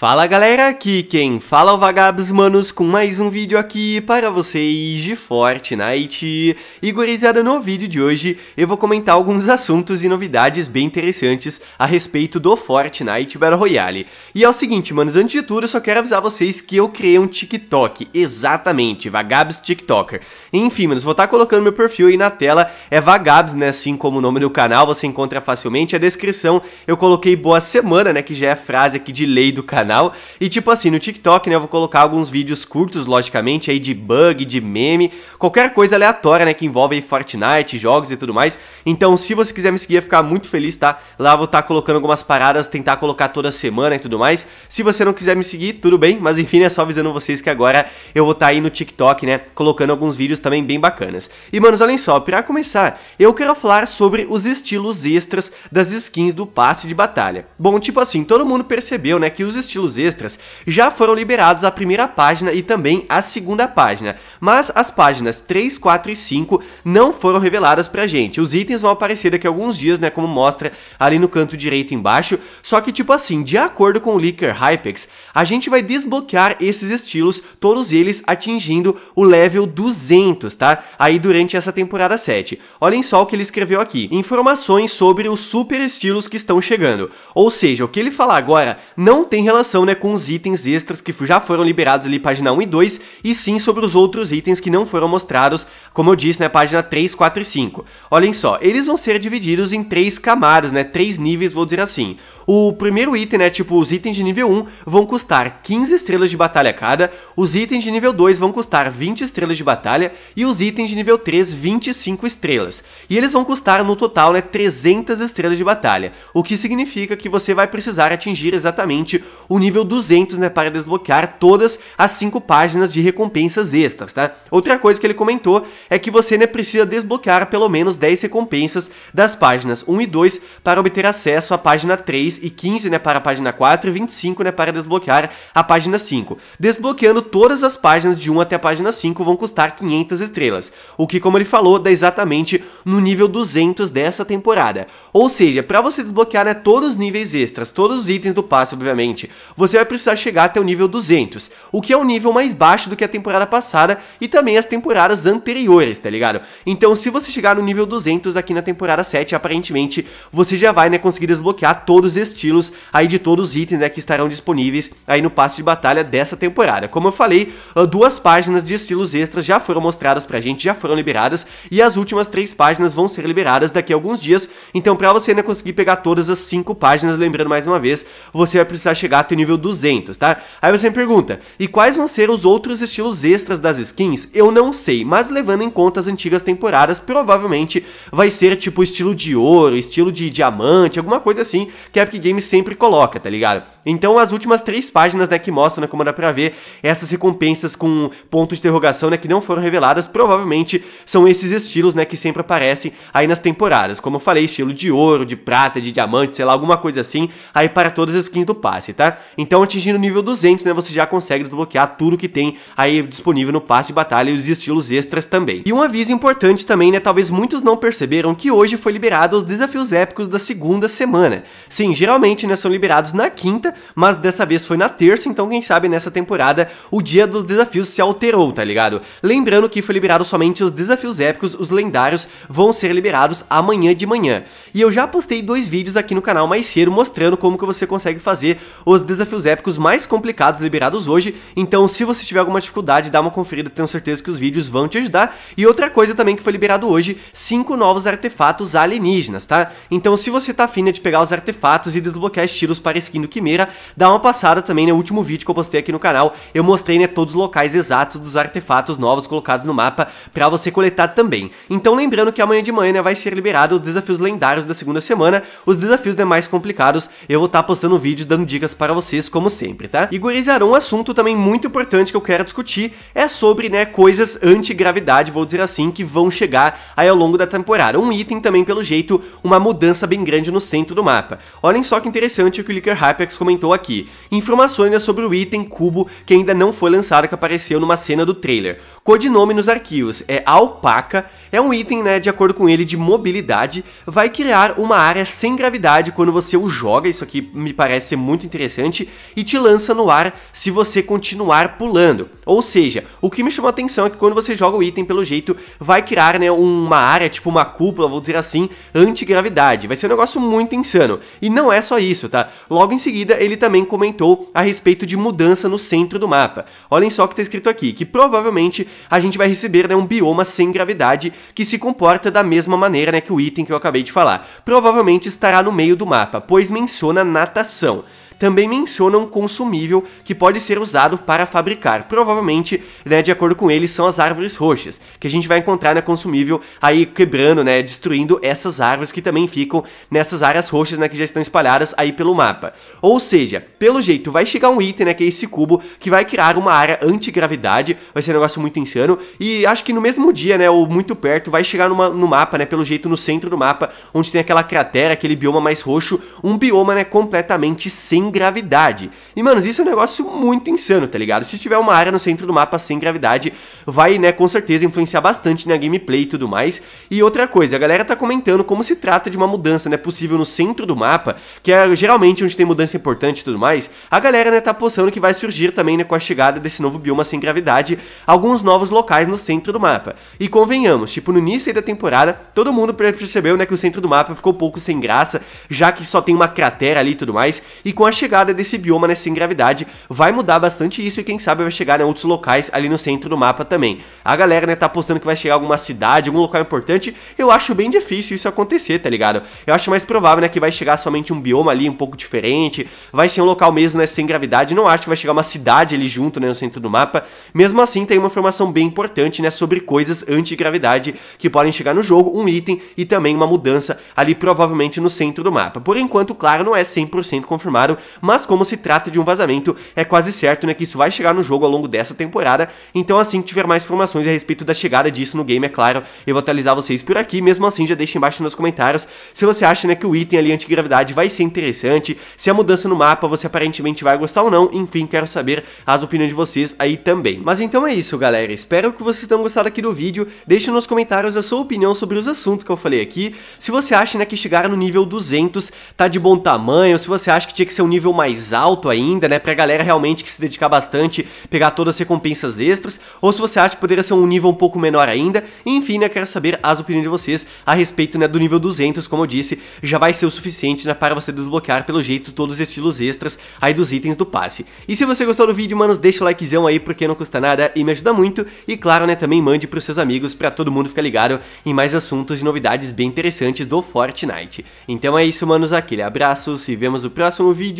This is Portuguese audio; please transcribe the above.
Fala galera, aqui quem fala é o Vagabos Manos com mais um vídeo aqui para vocês de Fortnite. E gurizada, no vídeo de hoje eu vou comentar alguns assuntos e novidades bem interessantes a respeito do Fortnite Battle Royale. E é o seguinte, manos, antes de tudo eu só quero avisar vocês que eu criei um TikTok, exatamente, Vagabos TikToker. Enfim, manos, vou estar tá colocando meu perfil aí na tela, é Vagabos, né, assim como o nome do canal, você encontra facilmente. A descrição eu coloquei Boa Semana, né, que já é a frase aqui de lei do canal canal. E tipo assim, no TikTok, né, eu vou colocar alguns vídeos curtos, logicamente, aí de bug, de meme, qualquer coisa aleatória, né, que envolve aí Fortnite, jogos e tudo mais. Então, se você quiser me seguir, eu ficar muito feliz, tá? Lá vou estar tá colocando algumas paradas, tentar colocar toda semana e tudo mais. Se você não quiser me seguir, tudo bem, mas enfim, é só avisando vocês que agora eu vou estar tá aí no TikTok, né, colocando alguns vídeos também bem bacanas. E manos, olhem só, para começar, eu quero falar sobre os estilos extras das skins do passe de batalha. Bom, tipo assim, todo mundo percebeu, né, que os estilos estilos extras já foram liberados a primeira página e também a segunda página, mas as páginas 3, 4 e 5 não foram reveladas pra gente. Os itens vão aparecer daqui a alguns dias, né, como mostra ali no canto direito embaixo, só que tipo assim, de acordo com o Leaker Hypex, a gente vai desbloquear esses estilos, todos eles atingindo o level 200, tá? Aí durante essa temporada 7. Olhem só o que ele escreveu aqui. Informações sobre os super estilos que estão chegando. Ou seja, o que ele falar agora não tem relação relação né, com os itens extras que já foram liberados ali página 1 e 2, e sim sobre os outros itens que não foram mostrados, como eu disse, né, página 3, 4 e 5. Olhem só, eles vão ser divididos em três camadas, né, três níveis, vou dizer assim. O primeiro item, né, tipo os itens de nível 1, vão custar 15 estrelas de batalha cada, os itens de nível 2 vão custar 20 estrelas de batalha e os itens de nível 3, 25 estrelas. E eles vão custar no total, né, 300 estrelas de batalha, o que significa que você vai precisar atingir exatamente o nível 200, né, para desbloquear todas as 5 páginas de recompensas extras, tá? Outra coisa que ele comentou é que você, né, precisa desbloquear pelo menos 10 recompensas das páginas 1 e 2 para obter acesso à página 3 e 15, né, para a página 4 e 25, né, para desbloquear a página 5. Desbloqueando todas as páginas de 1 até a página 5 vão custar 500 estrelas, o que, como ele falou, dá exatamente no nível 200 dessa temporada. Ou seja, para você desbloquear né, todos os níveis extras, todos os itens do passe, obviamente, você vai precisar chegar até o nível 200, o que é um nível mais baixo do que a temporada passada e também as temporadas anteriores, tá ligado? Então, se você chegar no nível 200 aqui na temporada 7, aparentemente, você já vai, né, conseguir desbloquear todos os estilos aí de todos os itens, né, que estarão disponíveis aí no passe de batalha dessa temporada. Como eu falei, ah, duas páginas de estilos extras já foram mostradas pra gente, já foram liberadas, e as últimas três páginas vão ser liberadas daqui a alguns dias, então pra você, né, conseguir pegar todas as cinco páginas, lembrando mais uma vez, você vai precisar chegar nível 200, tá? Aí você me pergunta, e quais vão ser os outros estilos extras das skins? Eu não sei, mas levando em conta as antigas temporadas, provavelmente vai ser tipo estilo de ouro, estilo de diamante, alguma coisa assim que a Epic Games sempre coloca, tá ligado? Então as últimas três páginas, né, que mostram, né, como dá pra ver, essas recompensas com ponto de interrogação, né, que não foram reveladas, provavelmente são esses estilos, né, que sempre aparecem aí nas temporadas. Como eu falei, estilo de ouro, de prata, de diamante, sei lá, alguma coisa assim, aí para todas as skins do passe, tá? Então, atingindo o nível 200, né, você já consegue desbloquear tudo que tem aí disponível no passe de batalha e os estilos extras também. E um aviso importante também, né, talvez muitos não perceberam que hoje foi liberado os desafios épicos da segunda semana. Sim, geralmente, né, são liberados na quinta, mas dessa vez foi na terça, então quem sabe nessa temporada o dia dos desafios se alterou, tá ligado? Lembrando que foi liberado somente os desafios épicos, os lendários vão ser liberados amanhã de manhã. E eu já postei dois vídeos aqui no canal mais cedo mostrando como que você consegue fazer os desafios épicos mais complicados liberados hoje, então se você tiver alguma dificuldade, dá uma conferida, tenho certeza que os vídeos vão te ajudar. E outra coisa também que foi liberado hoje, cinco novos artefatos alienígenas, tá? Então se você tá afim né, de pegar os artefatos e desbloquear estilos para skin do Quimera, dá uma passada também no né, último vídeo que eu postei aqui no canal, eu mostrei né, todos os locais exatos dos artefatos novos colocados no mapa para você coletar também. Então lembrando que amanhã de manhã né, vai ser liberado os desafios lendários da segunda semana, os desafios né, mais complicados, eu vou estar tá postando vídeos dando dicas para você vocês, como sempre, tá? E gurizada, um assunto também muito importante que eu quero discutir é sobre, né, coisas gravidade vou dizer assim, que vão chegar aí ao longo da temporada. Um item também, pelo jeito, uma mudança bem grande no centro do mapa. Olhem só que interessante o que o Licker Hypex comentou aqui. Informações né, sobre o item cubo que ainda não foi lançado, que apareceu numa cena do trailer. Codinome nos arquivos é Alpaca, é um item, né, de acordo com ele, de mobilidade, vai criar uma área sem gravidade quando você o joga, isso aqui me parece ser muito interessante, e te lança no ar se você continuar pulando. Ou seja, o que me chamou a atenção é que quando você joga o item, pelo jeito, vai criar, né, uma área, tipo uma cúpula, vou dizer assim, antigravidade. Vai ser um negócio muito insano. E não é só isso, tá? Logo em seguida, ele também comentou a respeito de mudança no centro do mapa. Olhem só o que está escrito aqui, que provavelmente a gente vai receber né, um bioma sem gravidade que se comporta da mesma maneira né, que o item que eu acabei de falar. Provavelmente estará no meio do mapa, pois menciona natação também menciona um consumível que pode ser usado para fabricar. Provavelmente, né, de acordo com ele, são as árvores roxas, que a gente vai encontrar na né, consumível aí quebrando, né, destruindo essas árvores que também ficam nessas áreas roxas, né, que já estão espalhadas aí pelo mapa. Ou seja, pelo jeito, vai chegar um item, né, que é esse cubo, que vai criar uma área antigravidade, vai ser um negócio muito insano, e acho que no mesmo dia, né, ou muito perto, vai chegar numa, no mapa, né, pelo jeito no centro do mapa, onde tem aquela cratera, aquele bioma mais roxo, um bioma, né, completamente sem gravidade. E, mano, isso é um negócio muito insano, tá ligado? Se tiver uma área no centro do mapa sem gravidade, vai, né, com certeza influenciar bastante na gameplay e tudo mais. E outra coisa, a galera tá comentando como se trata de uma mudança, né, possível no centro do mapa, que é geralmente onde tem mudança importante e tudo mais. A galera, né, tá postando que vai surgir também, né, com a chegada desse novo bioma sem gravidade, alguns novos locais no centro do mapa. E convenhamos, tipo, no início da temporada, todo mundo percebeu, né, que o centro do mapa ficou um pouco sem graça, já que só tem uma cratera ali e tudo mais, e com a chegada desse bioma nessa ingravidade vai mudar bastante isso e quem sabe vai chegar em outros locais ali no centro do mapa também. A galera, né, tá apostando que vai chegar alguma cidade, algum local importante, eu acho bem difícil isso acontecer, tá ligado? Eu acho mais provável, né, que vai chegar somente um bioma ali um pouco diferente, vai ser um local mesmo, né, sem gravidade, não acho que vai chegar uma cidade ali junto, né, no centro do mapa. Mesmo assim, tem uma informação bem importante, né, sobre coisas anti-gravidade que podem chegar no jogo, um item e também uma mudança ali provavelmente no centro do mapa. Por enquanto, claro, não é 100% confirmado, mas como se trata de um vazamento, é quase certo né, que isso vai chegar no jogo ao longo dessa temporada, então assim que tiver mais informações a respeito da chegada disso no game, é claro, eu vou atualizar vocês por aqui, mesmo assim já deixa embaixo nos comentários se você acha né, que o item ali antigravidade vai ser interessante, se a mudança no mapa você aparentemente vai gostar ou não, enfim, quero saber as opiniões de vocês aí também. Mas então é isso galera, espero que vocês tenham gostado aqui do vídeo, deixe nos comentários a sua opinião sobre os assuntos que eu falei aqui, se você acha né, que chegar no nível 200 tá de bom tamanho, se você acha que tinha que ser um nível mais alto ainda, né? Pra galera realmente que se dedicar bastante, pegar todas as recompensas extras, ou se você acha que poderia ser um nível um pouco menor ainda. Enfim, né? Quero saber as opiniões de vocês a respeito né, do nível 200, como eu disse, já vai ser o suficiente né, para você desbloquear, pelo jeito, todos os estilos extras aí dos itens do passe. E se você gostou do vídeo, manos, deixa o likezão aí, porque não custa nada e me ajuda muito. E claro, né? Também mande pros seus amigos para todo mundo ficar ligado em mais assuntos e novidades bem interessantes do Fortnite. Então é isso, manos. Aquele abraço, se vemos no próximo vídeo